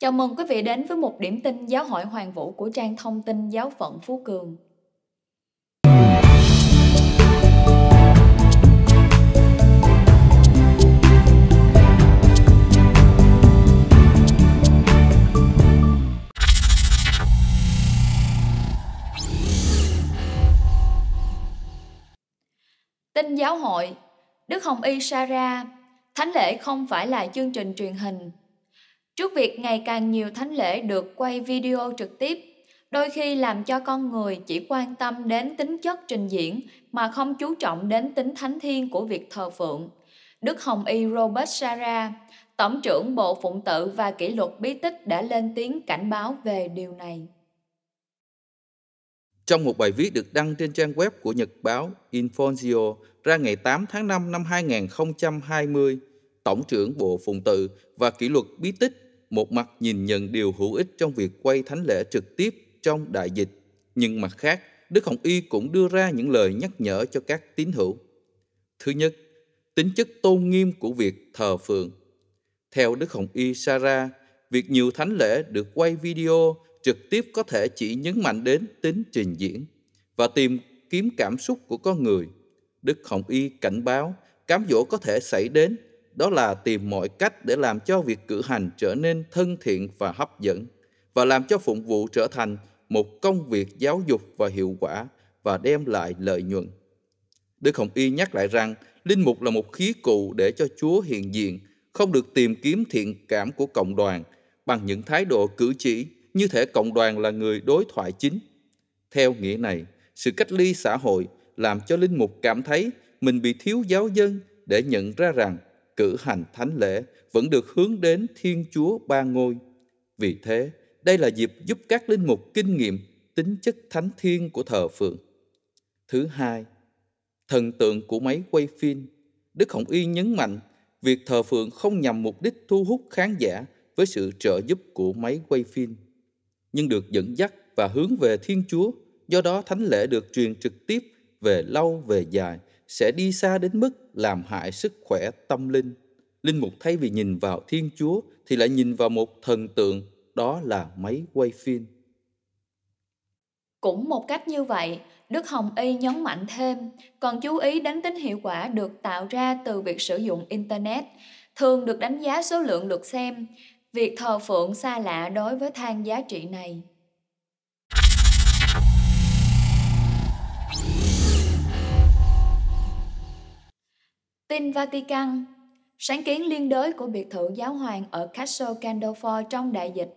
Chào mừng quý vị đến với một điểm tin giáo hội Hoàng Vũ của trang thông tin giáo phận Phú Cường. Tin giáo hội Đức Hồng Y Sara Thánh lễ không phải là chương trình truyền hình Trước việc ngày càng nhiều thánh lễ được quay video trực tiếp, đôi khi làm cho con người chỉ quan tâm đến tính chất trình diễn mà không chú trọng đến tính thánh thiên của việc thờ phượng. Đức Hồng Y Robert Sara, Tổng trưởng Bộ Phụng tự và Kỷ luật Bí tích đã lên tiếng cảnh báo về điều này. Trong một bài viết được đăng trên trang web của Nhật báo Infonzio ra ngày 8 tháng 5 năm 2020, Tổng trưởng Bộ Phụng tự và Kỷ luật Bí tích một mặt nhìn nhận điều hữu ích trong việc quay thánh lễ trực tiếp trong đại dịch, nhưng mặt khác, Đức Hồng Y cũng đưa ra những lời nhắc nhở cho các tín hữu. Thứ nhất, tính chất tôn nghiêm của việc thờ phượng. Theo Đức Hồng Y Sara, việc nhiều thánh lễ được quay video trực tiếp có thể chỉ nhấn mạnh đến tính trình diễn và tìm kiếm cảm xúc của con người. Đức Hồng Y cảnh báo cám dỗ có thể xảy đến đó là tìm mọi cách để làm cho việc cử hành trở nên thân thiện và hấp dẫn và làm cho phụng vụ trở thành một công việc giáo dục và hiệu quả và đem lại lợi nhuận. Đức Hồng Y nhắc lại rằng linh mục là một khí cụ để cho Chúa hiện diện, không được tìm kiếm thiện cảm của cộng đoàn bằng những thái độ cử chỉ như thể cộng đoàn là người đối thoại chính. Theo nghĩa này, sự cách ly xã hội làm cho linh mục cảm thấy mình bị thiếu giáo dân để nhận ra rằng cử hành thánh lễ vẫn được hướng đến Thiên Chúa ba ngôi. Vì thế, đây là dịp giúp các linh mục kinh nghiệm tính chất thánh thiên của thờ phượng. Thứ hai, thần tượng của máy quay phim. Đức Hồng Y nhấn mạnh việc thờ phượng không nhằm mục đích thu hút khán giả với sự trợ giúp của máy quay phim, nhưng được dẫn dắt và hướng về Thiên Chúa, do đó thánh lễ được truyền trực tiếp về lâu về dài sẽ đi xa đến mức làm hại sức khỏe tâm linh. Linh mục thay vì nhìn vào Thiên Chúa thì lại nhìn vào một thần tượng, đó là máy quay phim. Cũng một cách như vậy, Đức Hồng Y nhấn mạnh thêm, còn chú ý đến tính hiệu quả được tạo ra từ việc sử dụng Internet, thường được đánh giá số lượng lượt xem. Việc thờ phượng xa lạ đối với thang giá trị này. Tin Vatican Sáng kiến liên đới của biệt thự giáo hoàng ở Castle Gandolfo trong đại dịch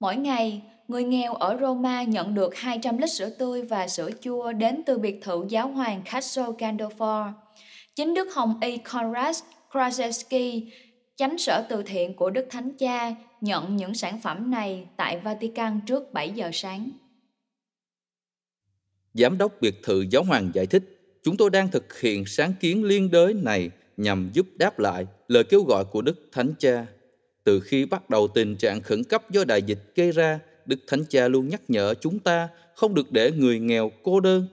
Mỗi ngày, người nghèo ở Roma nhận được 200 lít sữa tươi và sữa chua đến từ biệt thự giáo hoàng Castle Gandolfo. Chính Đức Hồng Y Konrad Kraszewski, chánh sở từ thiện của Đức Thánh Cha, nhận những sản phẩm này tại Vatican trước 7 giờ sáng. Giám đốc biệt thự giáo hoàng giải thích Chúng tôi đang thực hiện sáng kiến liên đới này nhằm giúp đáp lại lời kêu gọi của Đức Thánh Cha. Từ khi bắt đầu tình trạng khẩn cấp do đại dịch gây ra, Đức Thánh Cha luôn nhắc nhở chúng ta không được để người nghèo cô đơn.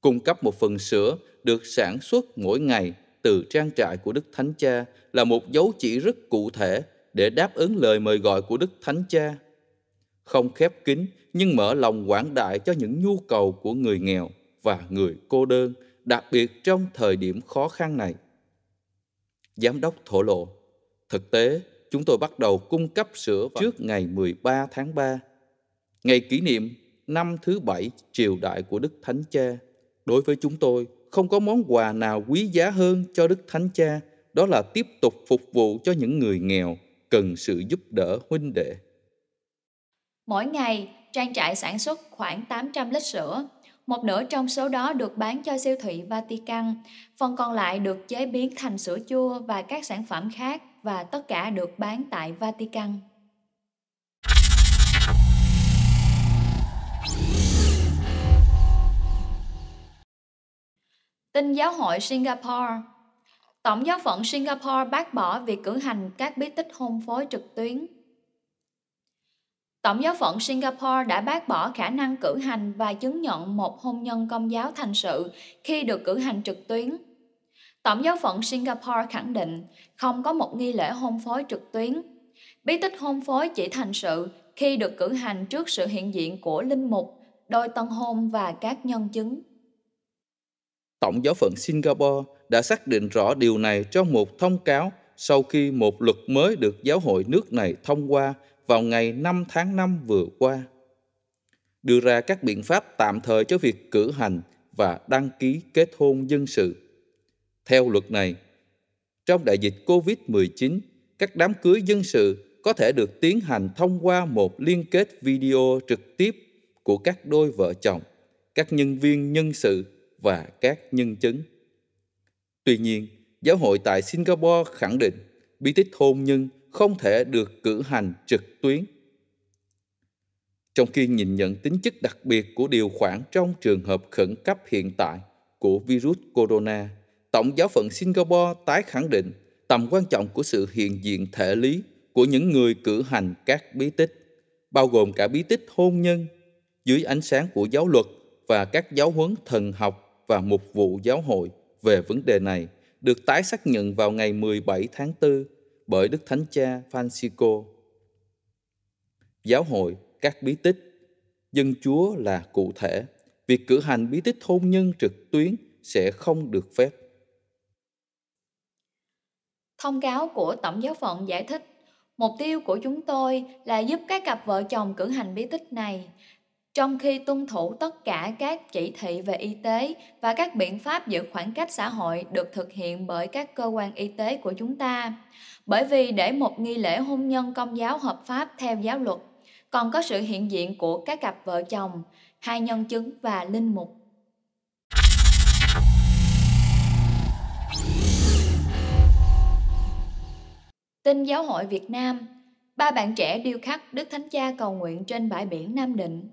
Cung cấp một phần sữa được sản xuất mỗi ngày từ trang trại của Đức Thánh Cha là một dấu chỉ rất cụ thể để đáp ứng lời mời gọi của Đức Thánh Cha. Không khép kín nhưng mở lòng quảng đại cho những nhu cầu của người nghèo và người cô đơn đặc biệt trong thời điểm khó khăn này. Giám đốc thổ lộ, thực tế chúng tôi bắt đầu cung cấp sữa trước ngày 13 tháng 3, ngày kỷ niệm năm thứ bảy triều đại của Đức Thánh Cha. Đối với chúng tôi, không có món quà nào quý giá hơn cho Đức Thánh Cha, đó là tiếp tục phục vụ cho những người nghèo cần sự giúp đỡ huynh đệ. Mỗi ngày, trang trại sản xuất khoảng 800 lít sữa một nửa trong số đó được bán cho siêu thị Vatican, phần còn lại được chế biến thành sữa chua và các sản phẩm khác và tất cả được bán tại Vatican. Tin giáo hội Singapore Tổng giáo phận Singapore bác bỏ việc cử hành các bí tích hôn phối trực tuyến Tổng giáo phận Singapore đã bác bỏ khả năng cử hành và chứng nhận một hôn nhân công giáo thành sự khi được cử hành trực tuyến. Tổng giáo phận Singapore khẳng định không có một nghi lễ hôn phối trực tuyến. Bí tích hôn phối chỉ thành sự khi được cử hành trước sự hiện diện của linh mục, đôi tân hôn và các nhân chứng. Tổng giáo phận Singapore đã xác định rõ điều này trong một thông cáo sau khi một luật mới được giáo hội nước này thông qua vào ngày 5 tháng 5 vừa qua, đưa ra các biện pháp tạm thời cho việc cử hành và đăng ký kết hôn dân sự. Theo luật này, trong đại dịch COVID-19, các đám cưới dân sự có thể được tiến hành thông qua một liên kết video trực tiếp của các đôi vợ chồng, các nhân viên nhân sự và các nhân chứng. Tuy nhiên, giáo hội tại Singapore khẳng định bí tích hôn nhân không thể được cử hành trực tuyến. Trong khi nhìn nhận tính chất đặc biệt của điều khoản trong trường hợp khẩn cấp hiện tại của virus corona, Tổng giáo phận Singapore tái khẳng định tầm quan trọng của sự hiện diện thể lý của những người cử hành các bí tích, bao gồm cả bí tích hôn nhân, dưới ánh sáng của giáo luật và các giáo huấn thần học và mục vụ giáo hội về vấn đề này được tái xác nhận vào ngày 17 tháng 4 bởi Đức Thánh Cha Francisco. Giáo hội, các bí tích, dân chúa là cụ thể. Việc cử hành bí tích hôn nhân trực tuyến sẽ không được phép. Thông cáo của Tổng giáo phận giải thích, mục tiêu của chúng tôi là giúp các cặp vợ chồng cử hành bí tích này trong khi tuân thủ tất cả các chỉ thị về y tế và các biện pháp giữ khoảng cách xã hội được thực hiện bởi các cơ quan y tế của chúng ta. Bởi vì để một nghi lễ hôn nhân công giáo hợp pháp theo giáo luật, còn có sự hiện diện của các cặp vợ chồng, hai nhân chứng và linh mục. Tin giáo hội Việt Nam ba bạn trẻ điêu khắc Đức Thánh Cha cầu nguyện trên bãi biển Nam Định.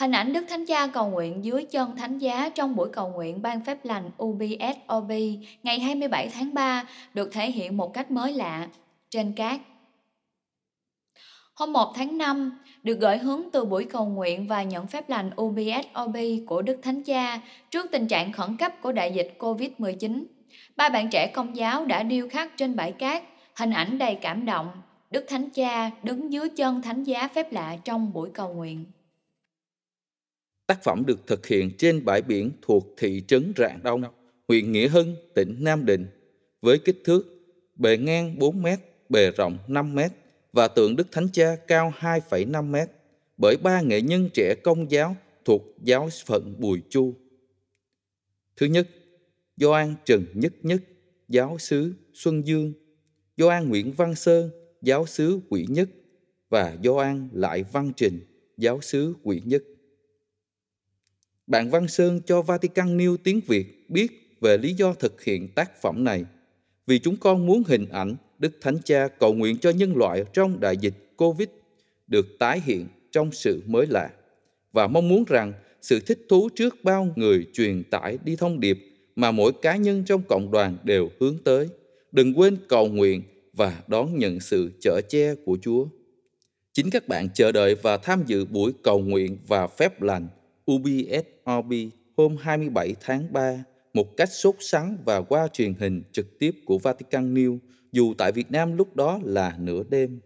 Hình ảnh Đức Thánh Cha cầu nguyện dưới chân Thánh Giá trong buổi cầu nguyện ban phép lành UBSOB ngày 27 tháng 3 được thể hiện một cách mới lạ trên cát. Hôm 1 tháng 5, được gợi hướng từ buổi cầu nguyện và nhận phép lành UBSOB của Đức Thánh Cha trước tình trạng khẩn cấp của đại dịch COVID-19. Ba bạn trẻ công giáo đã điêu khắc trên bãi cát, hình ảnh đầy cảm động, Đức Thánh Cha đứng dưới chân Thánh Giá phép lạ trong buổi cầu nguyện. Tác phẩm được thực hiện trên bãi biển thuộc thị trấn Rạng Đông, huyện Nghĩa Hưng, tỉnh Nam Định, với kích thước bề ngang 4 m, bề rộng 5 m và tượng Đức Thánh Cha cao 2,5 m bởi ba nghệ nhân trẻ công giáo thuộc giáo phận Bùi Chu. Thứ nhất, Doan Trần Nhất Nhất, giáo sứ Xuân Dương, Doan Nguyễn Văn Sơn, giáo sứ Quỷ Nhất và Doan Lại Văn Trình, giáo sứ Quỷ Nhất bạn Văn Sơn cho Vatican News tiếng Việt biết về lý do thực hiện tác phẩm này. Vì chúng con muốn hình ảnh Đức Thánh Cha cầu nguyện cho nhân loại trong đại dịch Covid được tái hiện trong sự mới lạ và mong muốn rằng sự thích thú trước bao người truyền tải đi thông điệp mà mỗi cá nhân trong cộng đoàn đều hướng tới. Đừng quên cầu nguyện và đón nhận sự chở che của Chúa. Chính các bạn chờ đợi và tham dự buổi cầu nguyện và phép lành – UBSRB hôm 27 tháng 3 một cách sốt sắng và qua truyền hình trực tiếp của Vatican News, dù tại Việt Nam lúc đó là nửa đêm.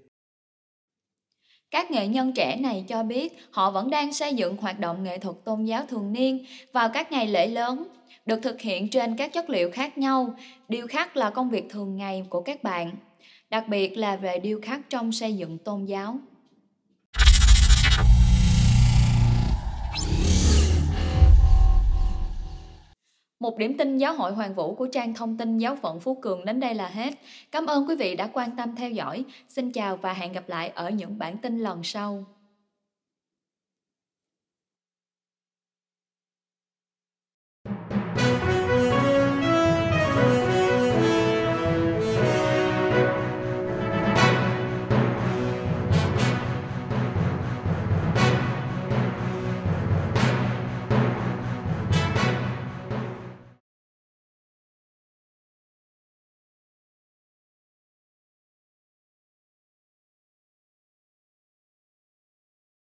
Các nghệ nhân trẻ này cho biết họ vẫn đang xây dựng hoạt động nghệ thuật tôn giáo thường niên vào các ngày lễ lớn, được thực hiện trên các chất liệu khác nhau, điêu khắc là công việc thường ngày của các bạn, đặc biệt là về điêu khắc trong xây dựng tôn giáo. Một điểm tin giáo hội Hoàng Vũ của trang thông tin giáo phận Phú Cường đến đây là hết. Cảm ơn quý vị đã quan tâm theo dõi. Xin chào và hẹn gặp lại ở những bản tin lần sau.